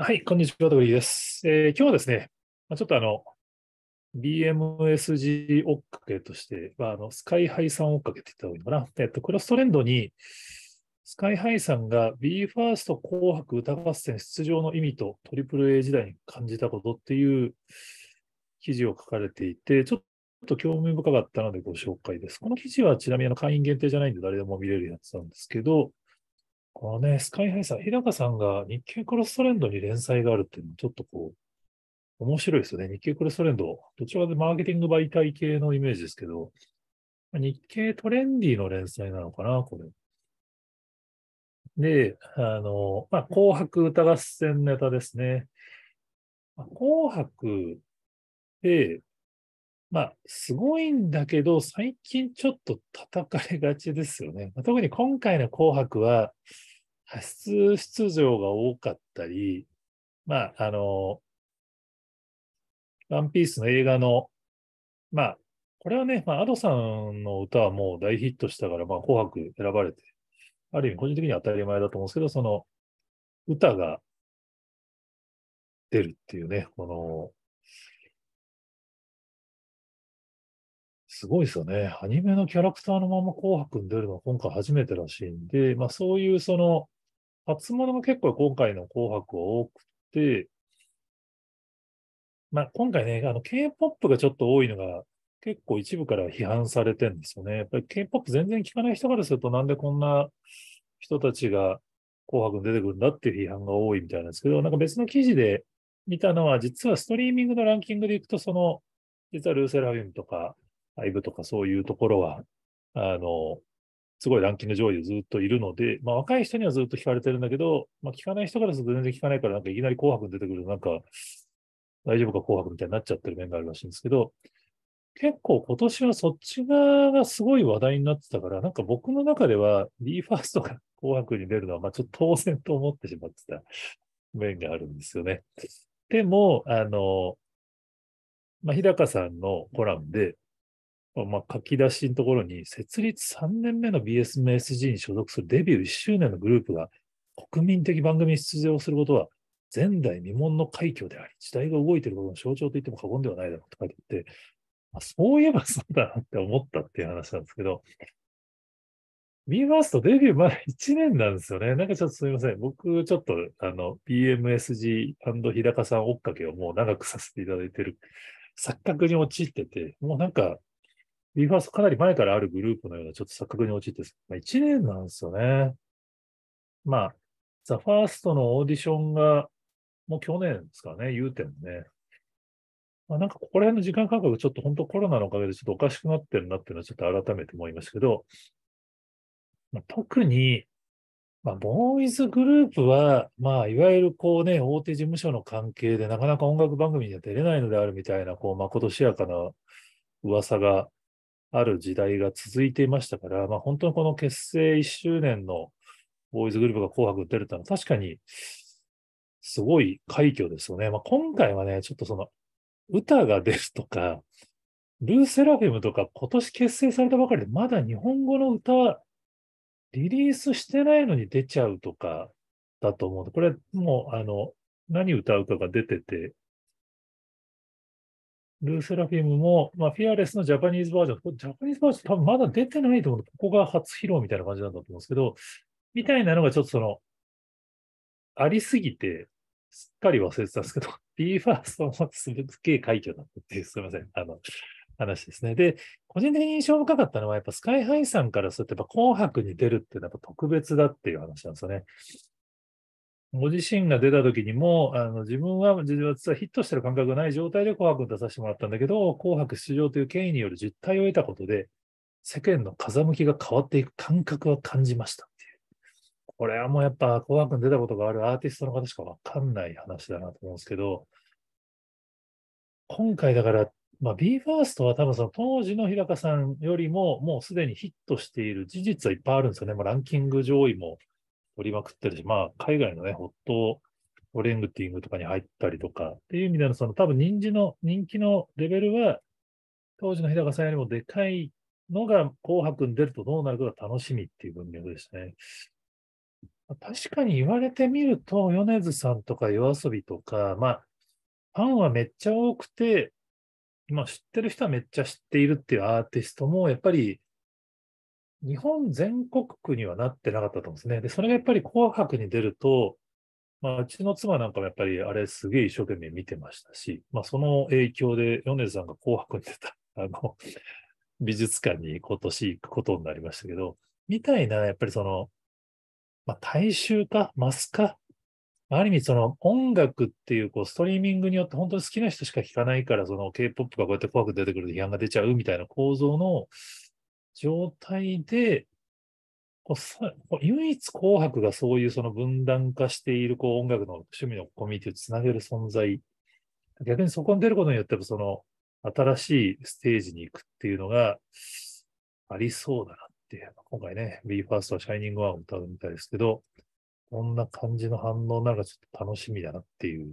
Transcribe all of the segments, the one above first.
はい、こんにちは、ドリーです。えー、今日はですね、まあ、ちょっとあの、BMSG 追っかけとして、まあ、あのスカイハイさん追っかけって言った方がいいのかな。えっと、クロストレンドに、スカイハイさんが BE:FIRST 紅白歌合戦出場の意味と AAA 時代に感じたことっていう記事を書かれていて、ちょっと興味深かったのでご紹介です。この記事はちなみにあの会員限定じゃないんで誰でも見れるやつなんですけど、このね、スカイハイさん、日高さんが日経クロストレンドに連載があるっていうのはちょっとこう、面白いですよね。日経クロストレンド、どちらかでマーケティング媒体系のイメージですけど、日経トレンディの連載なのかな、これ。で、あの、まあ、紅白歌合戦ネタですね。紅白って、まあ、すごいんだけど、最近ちょっと叩かれがちですよね。まあ、特に今回の紅白は、初出場が多かったり、まあ、あの、ワンピースの映画の、まあ、これはね、まあ、アドさんの歌はもう大ヒットしたから、まあ、紅白選ばれて、ある意味個人的には当たり前だと思うんですけど、その、歌が出るっていうね、この、すごいですよね。アニメのキャラクターのまま紅白に出るのは今回初めてらしいんで、まあそういうその、初物が結構今回の紅白は多くて、まあ、今回ね、あの、K-POP がちょっと多いのが、結構一部から批判されてるんですよね。やっぱり K-POP 全然聞かない人からすると、なんでこんな人たちが紅白に出てくるんだっていう批判が多いみたいなんですけど、なんか別の記事で見たのは、実はストリーミングのランキングでいくと、その、実はルーセラビィムとか、アイブとかそういうところは、あの、すごいランキング上位でずっといるので、まあ、若い人にはずっと聞かれてるんだけど、まあ、聞かない人からすると全然聞かないから、なんかいきなり紅白に出てくると、なんか、大丈夫か紅白みたいになっちゃってる面があるらしいんですけど、結構今年はそっち側がすごい話題になってたから、なんか僕の中では BE:FIRST が紅白に出るのは、まあちょっと当然と思ってしまってた面があるんですよね。でも、あの、まあ、日高さんのコラムで、まあ、書き出しのところに、設立3年目の BSMSG に所属するデビュー1周年のグループが国民的番組に出場することは、前代未聞の快挙であり、時代が動いていることの象徴と言っても過言ではないだろうと書いてあって、まあ、そういえばそうだなって思ったっていう話なんですけど、BE:FIRST デビューまだ1年なんですよね。なんかちょっとすみません。僕、ちょっと、あの、BMSG& 日高さん追っかけをもう長くさせていただいてる錯覚に陥ってて、もうなんか、リファースかなり前からあるグループのようなちょっと錯覚に陥って、まあ、1年なんですよね。まあ、ザ・ファーストのオーディションが、もう去年ですかね、言うてもね。まあ、なんかここら辺の時間感覚、ちょっと本当コロナのおかげでちょっとおかしくなってるなっていうのはちょっと改めて思いましたけど、まあ、特に、まあ、ボーイズグループは、まあ、いわゆるこうね、大手事務所の関係でなかなか音楽番組には出れないのであるみたいな、こう、まことしやかな噂がある時代が続いていましたから、まあ、本当にこの結成1周年のボーイズグループが紅白出るってのは確かにすごい快挙ですよね。まあ、今回はね、ちょっとその歌が出るとか、ルーセラフィムとか今年結成されたばかりでまだ日本語の歌はリリースしてないのに出ちゃうとかだと思うこれもうあの何歌うかが出てて、ルーセラフィムも、まあ、フィアレスのジャパニーズバージョン、ジャパニーズバージョン多分まだ出てないと思う。ここが初披露みたいな感じなんだと思うんですけど、みたいなのがちょっとその、ありすぎて、すっかり忘れてたんですけど、b ーファー s t もすげえ快挙だったっていう、すみません。あの、話ですね。で、個人的に印象深かったのは、やっぱスカイハイさんからすると、やっぱ紅白に出るっていうのはやっぱ特別だっていう話なんですよね。ご自身が出た時にも、あの自分は実はヒットしてる感覚がない状態で紅白に出させてもらったんだけど、紅白出場という権威による実態を得たことで、世間の風向きが変わっていく感覚は感じましたっていう。これはもうやっぱ紅白に出たことがあるアーティストの方しかわかんない話だなと思うんですけど、今回だから、まあ、BE:FIRST は多分その当時の日高さんよりももうすでにヒットしている事実はいっぱいあるんですよね。まあ、ランキング上位も取りまくってるし、まあ、海外のね、ホットオレングティングとかに入ったりとか、っていう意味での、その多分人気の、人気のレベルは、当時の日高さんよりもでかいのが、紅白に出るとどうなるかが楽しみっていう文脈ですね。確かに言われてみると、米津さんとか夜遊びとか、まあ、ファンはめっちゃ多くて、まあ、知ってる人はめっちゃ知っているっていうアーティストも、やっぱり日本全国区にはなってなかったと思うんですね。で、それがやっぱり紅白に出ると、まあ、うちの妻なんかもやっぱりあれすげえ一生懸命見てましたし、まあ、その影響で米津さんが紅白に出た、あの、美術館に今年行くことになりましたけど、みたいな、やっぱりその、まあ、大衆化、マス化、ある意味その音楽っていうこうストリーミングによって本当に好きな人しか聴かないから、その K-POP がこうやって紅白出てくると批判が出ちゃうみたいな構造の、状態で、唯一紅白がそういうその分断化しているこう音楽の趣味のコミュニティをつなげる存在、逆にそこに出ることによってその新しいステージに行くっていうのがありそうだなっていう、今回ね、BE:FIRST は Shining One を歌うみたいですけど、こんな感じの反応ならちょっと楽しみだなっていう。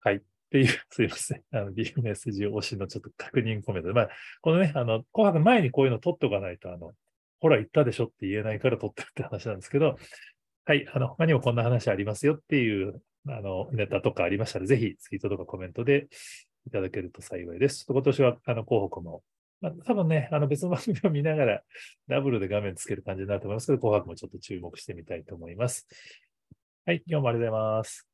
はい。っていう、すいません。あの、DMSG 推しのちょっと確認コメントで。まあ、このね、あの、紅白前にこういうの取っておかないと、あの、ほら、言ったでしょって言えないから取ってるって話なんですけど、はい、あの、他にもこんな話ありますよっていう、あの、ネタとかありましたら、ぜひツイートとかコメントでいただけると幸いです。ちょっと今年は、あの、紅白も、まあ、多分ね、あの、別の番組を見ながら、ダブルで画面つける感じになると思いますけど、紅白もちょっと注目してみたいと思います。はい、今日もありがとうございます。